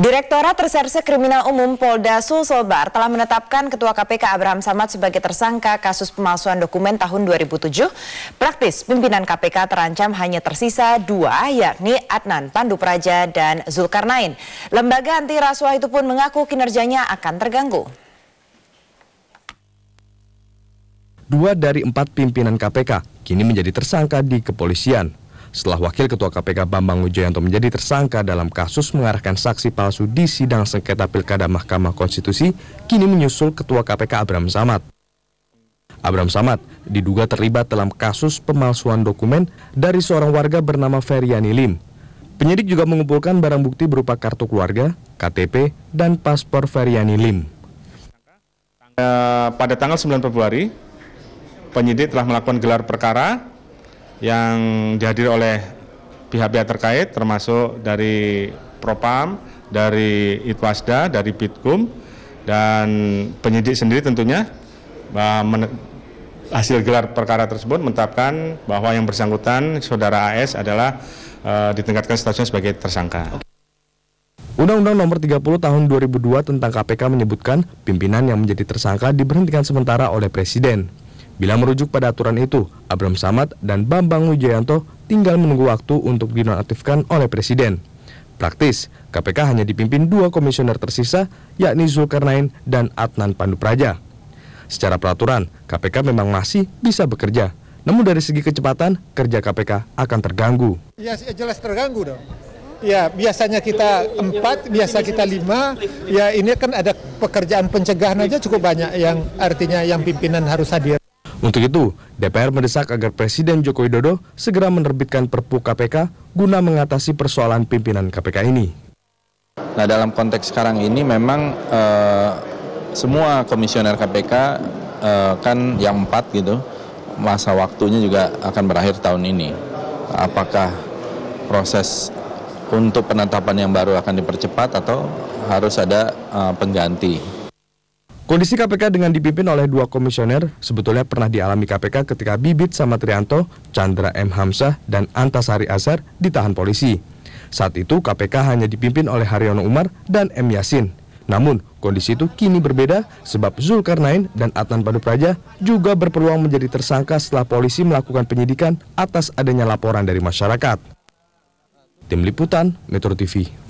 Direktorat Reserse Kriminal Umum Polda Sulselbar telah menetapkan Ketua KPK Abraham Samad sebagai tersangka kasus pemalsuan dokumen tahun 2007. Praktis, pimpinan KPK terancam hanya tersisa dua, yakni Adnan Pandu Praja dan Zulkarnain. Lembaga anti rasuah itu pun mengaku kinerjanya akan terganggu. Dua dari empat pimpinan KPK kini menjadi tersangka di kepolisian setelah Wakil Ketua KPK Bambang Wijoyanto menjadi tersangka dalam kasus mengarahkan saksi palsu di sidang sengketa pilkada Mahkamah Konstitusi, kini menyusul Ketua KPK Abram Samad. Abram Samad diduga terlibat dalam kasus pemalsuan dokumen dari seorang warga bernama Feriani Lim. Penyidik juga mengumpulkan barang bukti berupa kartu keluarga, KTP, dan paspor Feriani Lim. Eh, pada tanggal 9 Februari, penyidik telah melakukan gelar perkara yang dihadiri oleh pihak-pihak terkait termasuk dari Propam, dari Itwasda, dari Bitkum dan penyidik sendiri tentunya hasil gelar perkara tersebut menetapkan bahwa yang bersangkutan saudara AS adalah e, ditingkatkan statusnya sebagai tersangka. Undang-Undang Nomor 30 Tahun 2002 tentang KPK menyebutkan pimpinan yang menjadi tersangka diberhentikan sementara oleh Presiden. Bila merujuk pada aturan itu, Abram Samad dan Bambang Wijayanto tinggal menunggu waktu untuk dinonaktifkan oleh Presiden. Praktis, KPK hanya dipimpin dua komisioner tersisa, yakni Zulkarnain dan Adnan Pandu Praja. Secara peraturan, KPK memang masih bisa bekerja. Namun dari segi kecepatan, kerja KPK akan terganggu. Ya, ya, jelas terganggu dong. Ya, biasanya kita empat, biasa kita lima. Ya, ini kan ada pekerjaan pencegahan aja cukup banyak yang artinya yang pimpinan harus hadir. Untuk itu, DPR mendesak agar Presiden Joko Widodo segera menerbitkan Perpu KPK guna mengatasi persoalan pimpinan KPK ini. Nah, dalam konteks sekarang ini memang eh, semua komisioner KPK eh, kan yang empat gitu, masa waktunya juga akan berakhir tahun ini. Apakah proses untuk penetapan yang baru akan dipercepat atau harus ada eh, pengganti? Kondisi KPK dengan dipimpin oleh dua komisioner sebetulnya pernah dialami KPK ketika Bibit Samatrianto, Chandra M. Hamzah, dan Antasari Azhar ditahan polisi. Saat itu KPK hanya dipimpin oleh Haryono Umar dan M. Yasin. Namun, kondisi itu kini berbeda sebab Zulkarnain dan Adnan Praja juga berpeluang menjadi tersangka setelah polisi melakukan penyidikan atas adanya laporan dari masyarakat. Tim Liputan, Metro TV.